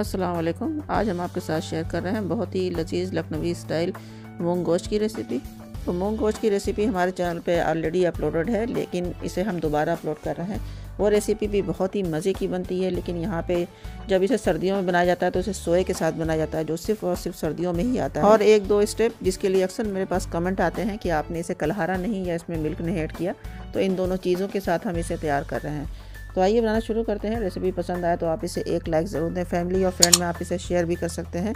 असलम आज हम आपके साथ शेयर कर रहे हैं बहुत ही लजीज लखनवी स्टाइल मूंग गोश्त की रेसिपी तो मूंग गोश्त की रेसिपी हमारे चैनल पे ऑलरेडी अपलोडेड है लेकिन इसे हम दोबारा अपलोड कर रहे हैं वो रेसिपी भी बहुत ही मज़े की बनती है लेकिन यहाँ पे जब इसे सर्दियों में बनाया जाता है तो इसे सोए के साथ बनाया जाता है जो सिर्फ और सिर्फ सर्दियों में ही आता है और एक दो स्टेप जिसके लिए अक्सर मेरे पास कमेंट आते हैं कि आपने इसे कलहारा नहीं या इसमें मिल्क नहीं ऐड किया तो इन दोनों चीज़ों के साथ हम इसे तैयार कर रहे हैं तो आइए बनाना शुरू करते हैं रेसिपी पसंद आए तो आप इसे एक लाइक ज़रूर दें फैमिली और फ्रेंड में आप इसे शेयर भी कर सकते हैं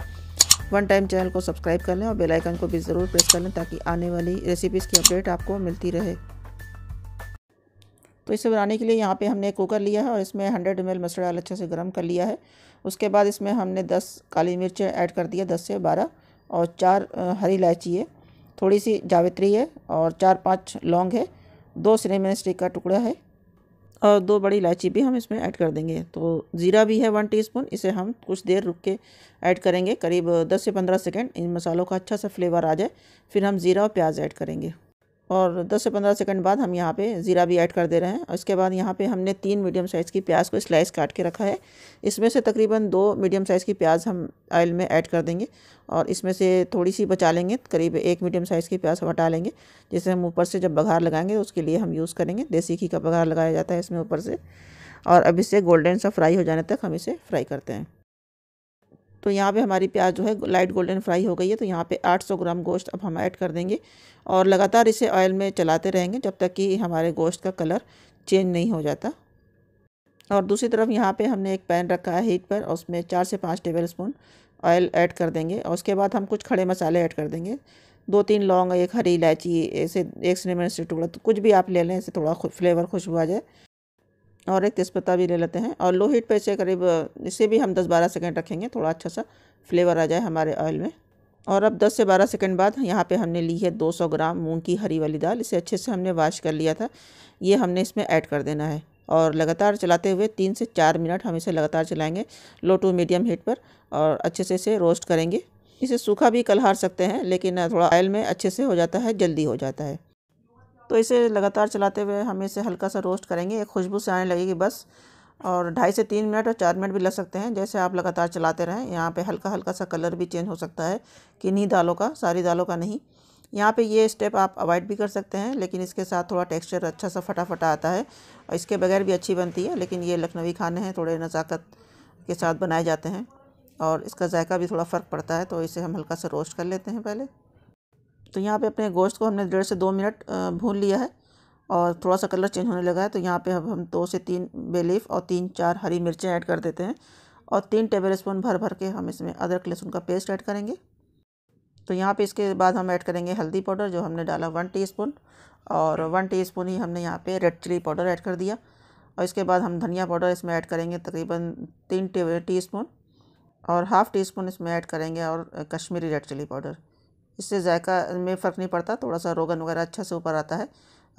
वन टाइम चैनल को सब्सक्राइब कर लें और बेल आइकन को भी ज़रूर प्रेस कर लें ताकि आने वाली रेसिपीज़ की अपडेट आपको मिलती रहे तो इसे बनाने के लिए यहाँ पे हमने कुकर लिया है और इसमें एम एल मस्टर्ड डाल अच्छे से गर्म कर लिया है उसके बाद इसमें हमने दस काली मिर्च ऐड कर दिया दस से बारह और चार हरी इलायची है थोड़ी सी जावित्री है और चार पाँच लौंग है दो सिनेमन स्टिक का टुकड़ा है और दो बड़ी इलायची भी हम इसमें ऐड कर देंगे तो ज़ीरा भी है वन टीस्पून इसे हम कुछ देर रुक के ऐड करेंगे करीब दस से पंद्रह सेकेंड इन मसालों का अच्छा सा फ्लेवर आ जाए फिर हम ज़ीरा और प्याज ऐड करेंगे और 10 से 15 सेकंड बाद हम यहाँ पे ज़ीरा भी ऐड कर दे रहे हैं और इसके बाद यहाँ पे हमने तीन मीडियम साइज़ की प्याज को स्लाइस काट के रखा है इसमें से तकरीबन दो मीडियम साइज़ की प्याज हम ऑयल में ऐड कर देंगे और इसमें से थोड़ी सी बचा लेंगे करीब एक मीडियम साइज़ की प्याज हम हटा लेंगे जिसे हम ऊपर से जब बघार लगाएंगे तो उसके लिए हम यूज़ करेंगे देसी घी का बघार लगाया जाता है इसमें ऊपर से और अब इसे गोल्डन सा फ्राई हो जाने तक हम इसे फ्राई करते हैं तो यहाँ पे हमारी प्याज जो है लाइट गोल्डन फ्राई हो गई है तो यहाँ पे 800 ग्राम गोश्त अब हम ऐड कर देंगे और लगातार इसे ऑयल में चलाते रहेंगे जब तक कि हमारे गोश्त का कलर चेंज नहीं हो जाता और दूसरी तरफ यहाँ पे हमने एक पैन रखा है हीट पर और उसमें चार से पाँच टेबल स्पून ऑयल ऐड कर देंगे और उसके बाद हम कुछ खड़े मसाले ऐड कर देंगे दो तीन लौंग एक हरी इलायची ऐसे एक सिनेमन से टुकड़ा तो कुछ भी आप ले लें इससे थोड़ा फ्लेवर खुशबू आ जाए और एक तेज़पत्ता भी ले लेते हैं और लो हीट पे इसे करीब इसे भी हम 10-12 सेकंड रखेंगे थोड़ा अच्छा सा फ्लेवर आ जाए हमारे ऑयल में और अब 10 से 12 सेकंड बाद यहाँ पे हमने ली है 200 ग्राम मूंग की हरी वाली दाल इसे अच्छे से हमने वाश कर लिया था ये हमने इसमें ऐड कर देना है और लगातार चलाते हुए तीन से चार मिनट हम इसे लगातार चलाएँगे लो टू मीडियम हीट पर और अच्छे से इसे रोस्ट करेंगे इसे सूखा भी कलहार सकते हैं लेकिन थोड़ा ऑयल में अच्छे से हो जाता है जल्दी हो जाता है तो इसे लगातार चलाते हुए हम इसे हल्का सा रोस्ट करेंगे एक खुशबू से आने लगेगी बस और ढाई से तीन मिनट और चार मिनट भी लग सकते हैं जैसे आप लगातार चलाते रहें यहाँ पे हल्का हल्का सा कलर भी चेंज हो सकता है किन्हीं दालों का सारी दालों का नहीं यहाँ पे ये स्टेप आप अवॉइड भी कर सकते हैं लेकिन इसके साथ थोड़ा टेक्सचर अच्छा सा फटाफटा आता है और इसके बगैर भी अच्छी बनती है लेकिन ये लखनवी खाने हैं थोड़े नज़ाकत के साथ बनाए जाते हैं और इसका जायका भी थोड़ा फ़र्क पड़ता है तो इसे हम हल्का सा रोस्ट कर लेते हैं पहले तो यहाँ पे अपने गोश्त को हमने डेढ़ से दो मिनट भून लिया है और थोड़ा सा कलर चेंज होने लगा है तो यहाँ पे अब हम दो से तीन बेलीफ और तीन चार हरी मिर्चें ऐड कर देते हैं और तीन टेबल स्पून भर भर के हम इसमें अदरक लहसुन का पेस्ट ऐड करेंगे तो यहाँ पे इसके बाद हम ऐड करेंगे हल्दी पाउडर जो हमने डाला वन टी और वन टी ही हमने यहाँ पर रेड चिली पाउडर ऐड कर दिया और इसके बाद हम धनिया पाउडर इसमें ऐड करेंगे तकरीबन तीन टी स्पून और हाफ़ टी स्पून इसमें ऐड करेंगे और कश्मीरी रेड चिली पाउडर इससे जायका में फ़र्क नहीं पड़ता थोड़ा सा रोगन वगैरह अच्छा से ऊपर आता है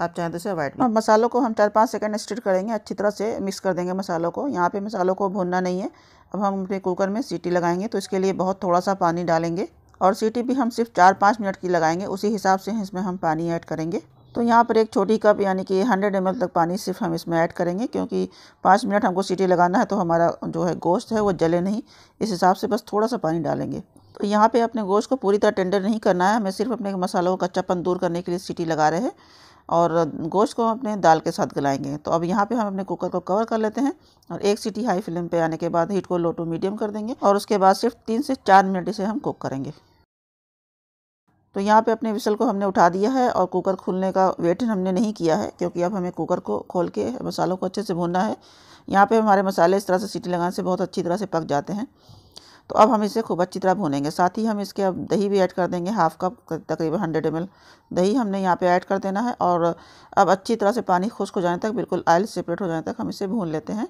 आप चाहें तो इसे अवॉइड हाँ, करें मसालों को हम चार पाँच सेकंड स्टिर करेंगे अच्छी तरह से मिक्स कर देंगे मसालों को यहाँ पे मसालों को भूनना नहीं है अब हम अपने कुकर में सीटी लगाएंगे तो इसके लिए बहुत थोड़ा सा पानी डालेंगे और सीटी भी हम सिर्फ चार पाँच मिनट की लगाएंगे उसी हिसाब से इसमें हम पानी ऐड करेंगे तो यहाँ पर एक छोटी कप यानी कि हंड्रेड एम तक पानी सिर्फ हम इसमें ऐड करेंगे क्योंकि पाँच मिनट हमको सीटी लगाना है तो हमारा जो है गोश्त है वो जले नहीं इस हिसाब से बस थोड़ा सा पानी डालेंगे तो यहाँ पे अपने गोश्त को पूरी तरह टेंडर नहीं करना है हमें सिर्फ अपने मसालों का कच्चापन दूर करने के लिए सीटी लगा रहे हैं और गोश्त को हम अपने दाल के साथ गलाएंगे तो अब यहाँ पे हम अपने कुकर को कवर कर लेते हैं और एक सीटी हाई फ्लेम पे आने के बाद हीट को लो टू मीडियम कर देंगे और उसके बाद सिर्फ तीन से चार मिनट इसे हम कुक करेंगे तो यहाँ पे अपने विसल को हमने उठा दिया है और कुकर खुलने का वेट हमने नहीं किया है क्योंकि अब हमें कुकर को खोल के मसालों को अच्छे से भूनना है यहाँ पे हमारे मसाले इस तरह से सीटी लगाने से बहुत अच्छी तरह से पक जाते हैं तो अब हम इसे खूब अच्छी तरह भूनेंगे साथ ही हम इसके अब दही भी ऐड कर देंगे हाफ़ कप तकरीबन हंड्रेड एम दही हमने यहाँ पे ऐड कर देना है और अब अच्छी तरह से पानी खुश्क हो जाने तक बिल्कुल आयल सेपरेट हो जाने तक हम इसे भून लेते हैं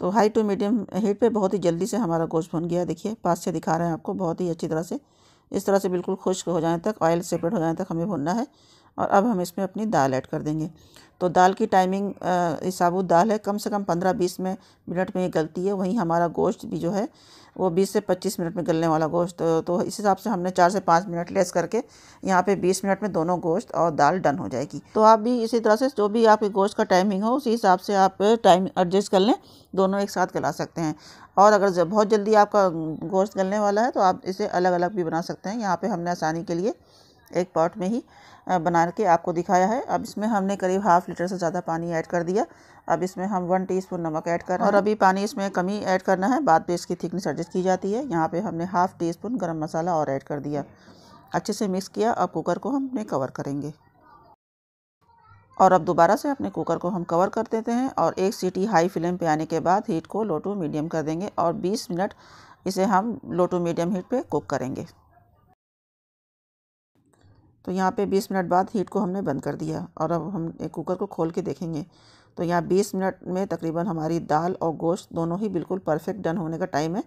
तो हाई टू मीडियम हीट पर बहुत ही जल्दी से हमारा गोश्त भून गया देखिए पास से दिखा रहे हैं आपको बहुत ही अच्छी तरह से इस तरह से बिल्कुल खुश्क हो जाने तक ऑयल सेपरेट हो जाने तक हमें भूनना है और अब हम इसमें अपनी दाल ऐड कर देंगे तो दाल की टाइमिंग साबुत दाल है कम से कम पंद्रह बीस में मिनट में ये गलती है वहीं हमारा गोश्त भी जो है वो बीस से पच्चीस मिनट में गलने वाला गोश्त तो इस हिसाब से हमने चार से पाँच मिनट लेस करके यहाँ पे बीस मिनट में दोनों गोश्त और दाल डन हो जाएगी तो आप भी इसी तरह से जो भी आपके गोश्त का टाइमिंग हो उसी हिसाब से आप टाइम एडजस्ट कर लें दोनों एक साथ गला सकते हैं और अगर बहुत जल्दी आपका गोश्त गलने वाला है तो आप इसे अलग अलग भी बना सकते हैं यहाँ पर हमने आसानी के लिए एक पॉट में ही बना के आपको दिखाया है अब इसमें हमने करीब हाफ़ लीटर से ज़्यादा पानी ऐड कर दिया अब इसमें हम वन टीस्पून नमक ऐड कर और अभी पानी इसमें कमी ऐड करना है बाद में इसकी थिकनेस एडजस्ट की जाती है यहाँ पे हमने हाफ़ टी स्पून गर्म मसाला और ऐड कर दिया अच्छे से मिक्स किया अब कुकर को हमने कवर करेंगे और अब दोबारा से अपने कुकर को हम कवर कर देते हैं और एक सीटी हाई फ्लेम पर आने के बाद हीट को लो टू मीडियम कर देंगे और बीस मिनट इसे हम लो टू मीडियम हीट पर कुक करेंगे तो यहाँ पे 20 मिनट बाद हीट को हमने बंद कर दिया और अब हम एक कुकर को खोल के देखेंगे तो यहाँ 20 मिनट में तकरीबन हमारी दाल और गोश्त दोनों ही बिल्कुल परफेक्ट डन होने का टाइम है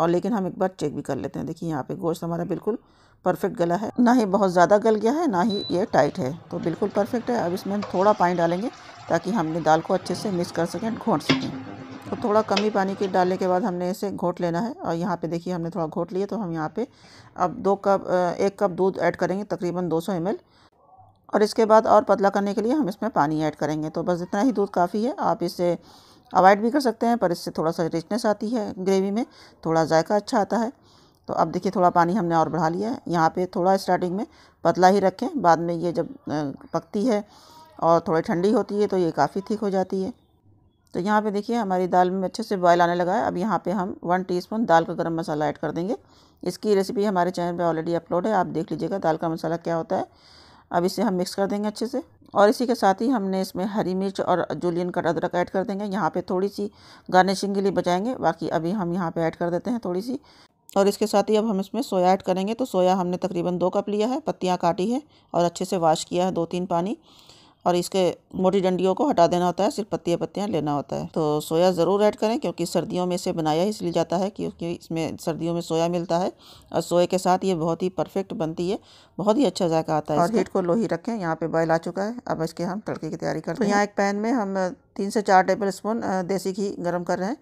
और लेकिन हम एक बार चेक भी कर लेते हैं देखिए यहाँ पे गोश्त हमारा बिल्कुल परफेक्ट गला है ना ही बहुत ज़्यादा गल गया है ना ही ये टाइट है तो बिल्कुल परफेक्ट है अब इसमें हम थोड़ा पानी डालेंगे ताकि हम दाल को अच्छे से मिक्स कर सकें घोट सकें तो थोड़ा कम ही पानी के डालने के बाद हमने इसे घोट लेना है और यहाँ पे देखिए हमने थोड़ा घोट लिया तो हम यहाँ पे अब दो कप एक कप दूध ऐड करेंगे तकरीबन 200 सौ और इसके बाद और पतला करने के लिए हम इसमें पानी ऐड करेंगे तो बस इतना ही दूध काफ़ी है आप इसे अवॉइड भी कर सकते हैं पर इससे थोड़ा सा रिचनेस आती है ग्रेवी में थोड़ा जायका अच्छा आता है तो अब देखिए थोड़ा पानी हमने और बढ़ा लिया है यहाँ पर थोड़ा स्टार्टिंग में पतला ही रखें बाद में ये जब पकती है और थोड़ी ठंडी होती है तो ये काफ़ी ठीक हो जाती है तो यहाँ पे देखिए हमारी दाल में अच्छे से बॉयल आने लगा है अब यहाँ पे हम वन टीस्पून दाल का गरम मसाला ऐड कर देंगे इसकी रेसिपी हमारे चैनल पे ऑलरेडी अपलोड है आप देख लीजिएगा दाल का मसाला क्या होता है अब इसे हम मिक्स कर देंगे अच्छे से और इसी के साथ ही हमने इसमें हरी मिर्च और जुलियन कट अदरक ऐड कर देंगे यहाँ पर थोड़ी सी गार्निशिंग के लिए बचाएंगे बाकी अभी हम यहाँ पर ऐड कर देते हैं थोड़ी सी और इसके साथ ही अब हम इसमें सोया ऐड करेंगे तो सोया हमने तकरीबन दो कप लिया है पत्तियाँ काटी है और अच्छे से वाश किया है दो तीन पानी और इसके मोटी डंडियों को हटा देना होता है सिर्फ पत्तियाँ पत्तियाँ लेना होता है तो सोया ज़रूर ऐड करें क्योंकि सर्दियों में इसे बनाया इसलिए जाता है क्योंकि इसमें सर्दियों में सोया मिलता है और सोए के साथ ये बहुत ही परफेक्ट बनती है बहुत ही अच्छा जायका आता है और हीट को लोही रखें यहाँ पे बॉयल आ चुका है अब इसके हम तड़के की तैयारी करते तो हैं यहाँ एक पैन में हम तीन से चार टेबल स्पून देसी घी गर्म कर रहे हैं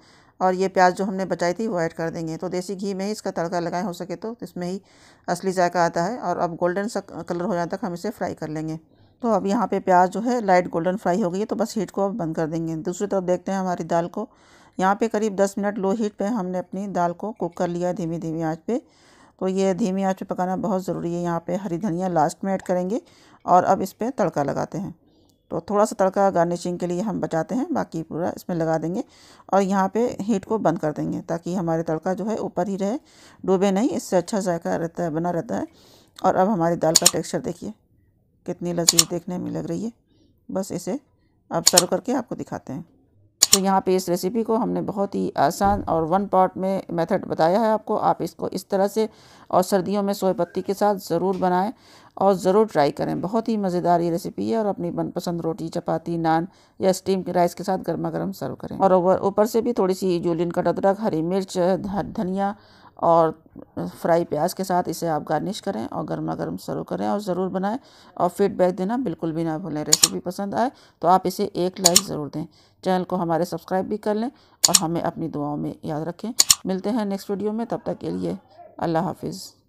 और ये प्याज जो हमने बचाई थी वो ऐड कर देंगे तो देसी घी में ही इसका तड़का लगाएं हो सके तो इसमें ही असली जायका आता है और अब गोल्डन सा कलर हो जाए तक हम इसे फ्राई कर लेंगे तो अब यहाँ पे प्याज जो है लाइट गोल्डन फ्राई हो गई है तो बस हीट को अब बंद कर देंगे दूसरी तरफ देखते हैं हमारी दाल को यहाँ पे करीब दस मिनट लो हीट पे हमने अपनी दाल को कुक कर लिया धीमी धीमी आँच पे तो ये धीमी आँच पे पकाना बहुत ज़रूरी है यहाँ पे हरी धनिया लास्ट में ऐड करेंगे और अब इस पर तड़का लगाते हैं तो थोड़ा सा तड़का गार्निशिंग के लिए हम बचाते हैं बाकी पूरा इसमें लगा देंगे और यहाँ पे हीट को बंद कर देंगे ताकि हमारे तड़का जो है ऊपर ही रहे डूबे नहीं इससे अच्छा जायका रहता है बना रहता है और अब हमारी दाल का टेक्सचर देखिए कितनी लजीज देखने में लग रही है बस इसे अब सर्व करके आपको दिखाते हैं तो यहाँ पे इस रेसिपी को हमने बहुत ही आसान और वन पार्ट में मेथड बताया है आपको आप इसको इस तरह से और सर्दियों में सोए पत्ती के साथ ज़रूर बनाएं और ज़रूर ट्राई करें बहुत ही मज़ेदार ये रेसिपी है और अपनी मनपसंद रोटी चपाती नान या स्टीम के राइस के साथ गर्मा गर्म सर्व करें और ऊपर से भी थोड़ी सी जूलिन का अदरक हरी मिर्च धनिया और फ्राई प्याज के साथ इसे आप गार्निश करें और गर्मा गर्म सर्व करें और ज़रूर बनाएं और फीडबैक देना बिल्कुल भी ना भूलें रेसिपी पसंद आए तो आप इसे एक लाइक ज़रूर दें चैनल को हमारे सब्सक्राइब भी कर लें और हमें अपनी दुआओं में याद रखें मिलते हैं नेक्स्ट वीडियो में तब तक के लिए अल्लाह हाफिज़